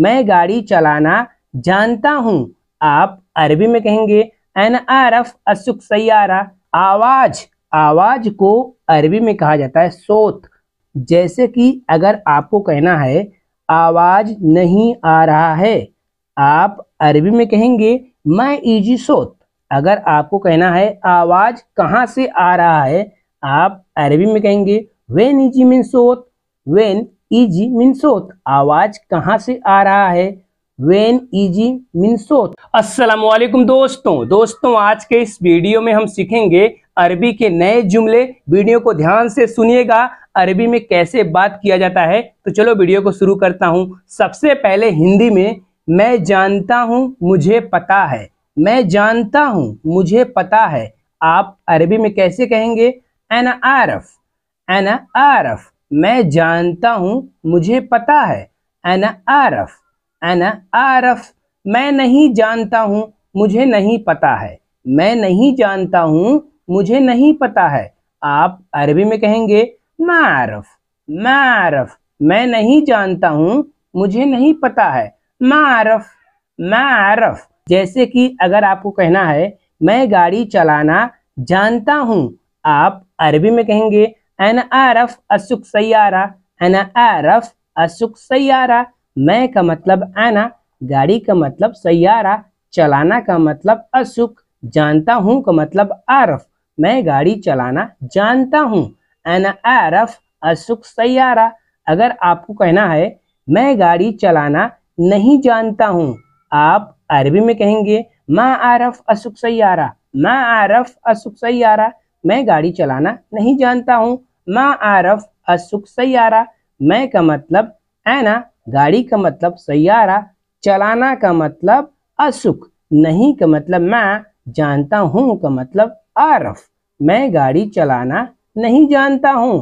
मैं गाड़ी चलाना जानता हूँ आप अरबी में कहेंगे एन एफ असुक सयारा आवाज आवाज को अरबी में कहा जाता है सोत जैसे कि अगर आपको कहना है आवाज नहीं आ रहा है आप अरबी में कहेंगे मैं ईजी सोत अगर आपको कहना है आवाज कहाँ से आ रहा है आप अरबी में कहेंगे वेन इजी मीन सोत वेन इजी मिनसोत आवाज कहाँ से आ रहा है वेन इजी मिनसोत अस्सलाम वालेकुम दोस्तों दोस्तों आज के इस वीडियो में हम सीखेंगे अरबी के नए जुमले वीडियो को ध्यान से सुनिएगा अरबी में कैसे बात किया जाता है तो चलो वीडियो को शुरू करता हूँ सबसे पहले हिंदी में मैं जानता हूँ मुझे पता है मैं जानता हूँ मुझे पता है आप अरबी में कैसे कहेंगे एना आरफ एना आरफ मैं जानता हूँ मुझे पता है एन आरफ एन आरफ मैं नहीं जानता हूँ मुझे नहीं पता है मैं नहीं जानता हूँ मुझे नहीं पता है आप अरबी में कहेंगे मारफ मारफ मैं नहीं जानता हूँ मुझे नहीं पता है मारफ मारफ जैसे कि अगर आपको कहना है मैं गाड़ी चलाना जानता हूँ आप अरबी में कहेंगे अना आरफ असुक सयारा अना आरफ असुक सयारा मैं का मतलब आना गाड़ी का मतलब सयारा चलाना का मतलब असुक जानता हूँ का मतलब आरफ मैं गाड़ी चलाना जानता हूँ एन आरफ असुक सयारा अगर आपको कहना है मैं गाड़ी चलाना नहीं जानता हूँ आप अरबी में कहेंगे माँ आरफ असुक सयारा माँ आरफ असुक सयारा मैं गाड़ी चलाना नहीं जानता हूँ मा आरफ असुख सैारा मैं का मतलब ऐना गाड़ी का मतलब सैारा चलाना का मतलब असुख नहीं का मतलब मैं जानता हूँ का मतलब आरफ मैं गाड़ी चलाना नहीं जानता हूँ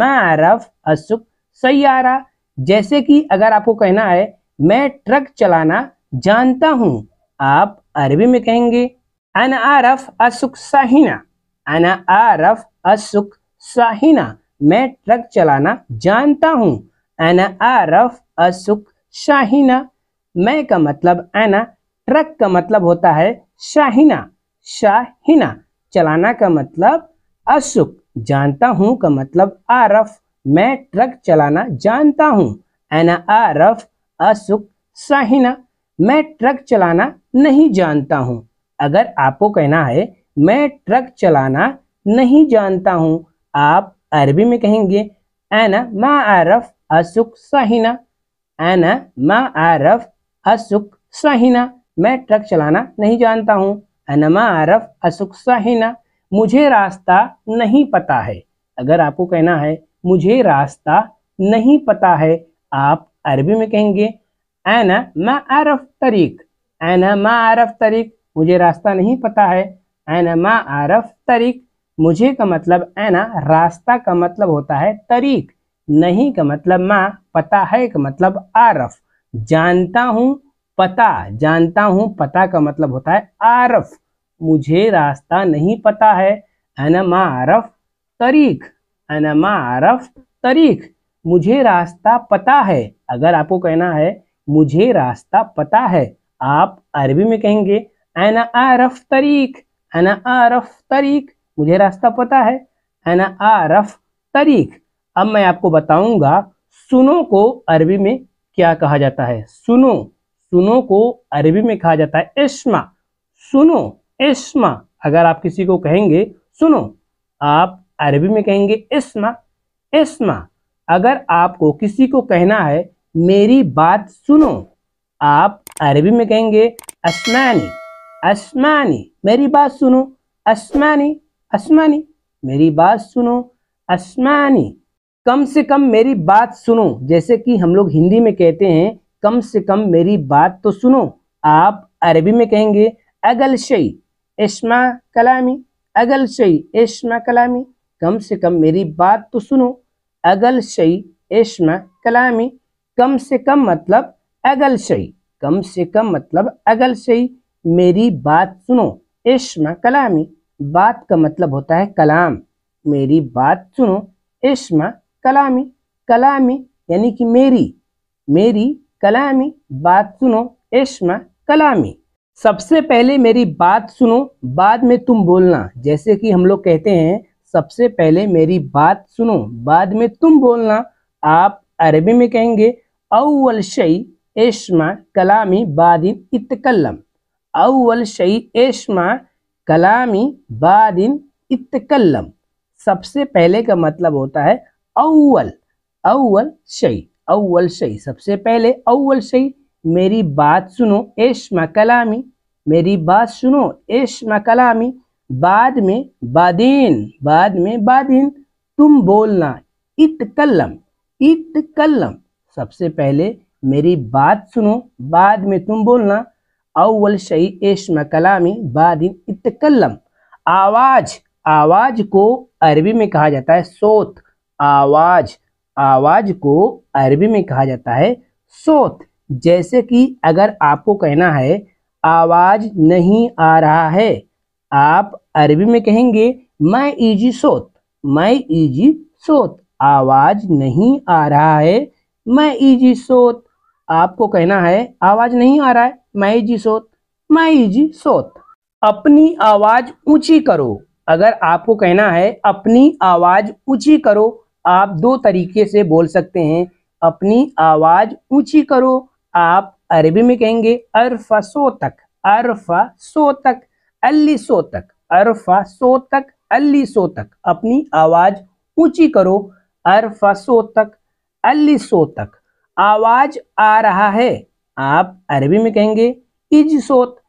मैं आरफ असुख सैारा जैसे कि अगर आपको कहना है मैं ट्रक चलाना जानता हूँ आप अरबी में कहेंगे अन आरफ असुख साहिना अन आरफ असुख शाहिना मैं ट्रक चलाना जानता हूँ एना आरफ असुक शाहिना मैं का मतलब एना ट्रक का मतलब होता है शाहिना शाहिना चलाना का मतलब असुक जानता हूँ का मतलब आरफ मैं ट्रक चलाना जानता हूँ एना आरफ असुक शाहिना मैं ट्रक चलाना नहीं जानता हूँ अगर आपको कहना है मैं ट्रक चलाना नहीं जानता हूँ आप अरबी में कहेंगे अना मा आरफ असुख सहीना अना मा आरफ असुख सहीना मैं ट्रक चलाना नहीं जानता हूँ मा आरफ असुक सहीना मुझे रास्ता नहीं पता है अगर आपको कहना है मुझे रास्ता नहीं पता है आप अरबी में कहेंगे अना मा आरफ तरीक अना मा आरफ तरीक मुझे रास्ता नहीं पता है अना मा आरफ तरीक मुझे का मतलब ऐना रास्ता का मतलब होता है तरीक नहीं का मतलब माँ पता है का मतलब आरफ जानता हूँ पता जानता हूँ पता का मतलब होता है आरफ मुझे रास्ता नहीं पता है माँ आरफ तरीक माँ आरफ तरीक मुझे रास्ता पता है अगर आपको कहना है मुझे रास्ता पता है आप अरबी में कहेंगे एना आरफ तरीक अना आरफ तरीक मुझे रास्ता पता है है ना आरफ तरीक अब मैं आपको बताऊंगा सुनो को अरबी में क्या कहा जाता है सुनो सुनो को अरबी में कहा जाता है इश्मा सुनो इश्मा अगर आप किसी को कहेंगे सुनो आप अरबी में कहेंगे इश्मा इश्मा अगर आपको किसी को कहना है मेरी बात सुनो आप अरबी में कहेंगे असमानी असमानी मेरी बात सुनो असमानी असमानी मेरी बात सुनो असमानी कम से कम मेरी बात सुनो जैसे कि हम लोग हिंदी में कहते हैं कम से कम मेरी बात तो सुनो आप अरबी में कहेंगे अगल शई एशमा कलामी अगल शई एशमा कलामी कम से कम मेरी बात तो सुनो अगल शई एशमा कलामी कम से कम मतलब अगल शई कम से कम मतलब अगल शई मेरी बात सुनो एशमा कलामी बात का मतलब होता है कलाम मेरी बात सुनो इश्मा कलामी कलामी यानी कि मेरी मेरी कलामी बात सुनो इश्मा कलामी सबसे पहले मेरी बात सुनो बाद में तुम बोलना जैसे कि हम लोग कहते हैं सबसे पहले मेरी बात सुनो बाद में तुम बोलना आप अरबी में कहेंगे अव्वल शई एशमा कलामी बादिन इतकलम अव्वल शई एशमा कलामी बादिन इतकलम सबसे पहले का मतलब होता है अव्वल अव्वल शही अव्वल शही सबसे पहले अव्वल शही मेरी बात सुनो ऐशमा कलामी मेरी बात सुनो ऐशमा कलामी बाद में बादीन बाद में बादीन तुम बोलना इतकलम इतकलम सबसे पहले मेरी बात सुनो बाद में तुम बोलना अव्वल शई एश्म कलामी बादिन इतकलम आवाज आवाज को अरबी में कहा जाता है सोत आवाज आवाज को अरबी में कहा जाता है सोत जैसे कि अगर आपको कहना है आवाज नहीं आ रहा है आप अरबी में कहेंगे मैं ईजी सोत मैं ईजी सोत आवाज नहीं आ रहा है मैं ईजी सोत आपको कहना है आवाज नहीं आ रहा है जी सोत जी सोत अपनी आवाज ऊंची करो अगर आपको कहना है अपनी आवाज ऊंची करो आप दो तरीके से बोल सकते हैं अपनी आवाज ऊंची करो आप अरबी में कहेंगे अरफा सो तक अरफा सो तक अली सो तक अरफा सो तक अली सो तक अपनी आवाज ऊंची करो अरफा सो तक अली सो तक आवाज आ रहा है आप अरबी में कहेंगे इज सोत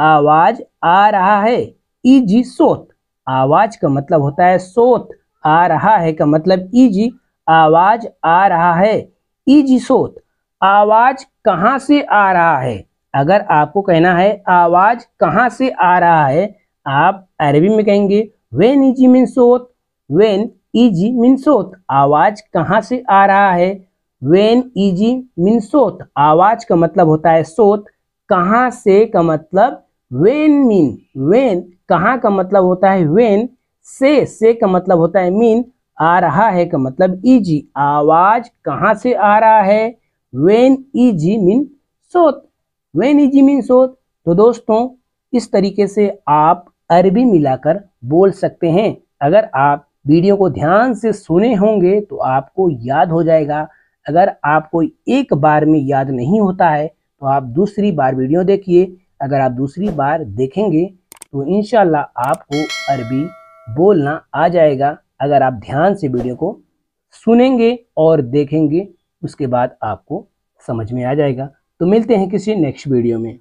आवाज आ रहा है इजी सोत आवाज का मतलब होता है सोत आ रहा है का मतलब इजी आवाज आ रहा है इजी सोत आवाज कहाँ से आ रहा है अगर आपको कहना है आवाज कहाँ से आ रहा है आप अरबी में कहेंगे वेन इजी मीन सोत वेन इजी मीन सोत आवाज कहाँ से आ रहा है वेन इजी मीन सोत आवाज का मतलब होता है सोत कहाँ से का मतलब वेन मीन वेन कहाँ का मतलब होता है वेन से से का मतलब होता है मीन आ रहा है का मतलब इजी आवाज कहाँ से आ रहा है वेन इजी मीन सोत वेन इजी मीन सोत तो दोस्तों इस तरीके से आप अरबी मिलाकर बोल सकते हैं अगर आप वीडियो को ध्यान से सुने होंगे तो आपको याद हो जाएगा अगर आपको एक बार में याद नहीं होता है तो आप दूसरी बार वीडियो देखिए अगर आप दूसरी बार देखेंगे तो इन आपको अरबी बोलना आ जाएगा अगर आप ध्यान से वीडियो को सुनेंगे और देखेंगे उसके बाद आपको समझ में आ जाएगा तो मिलते हैं किसी नेक्स्ट वीडियो में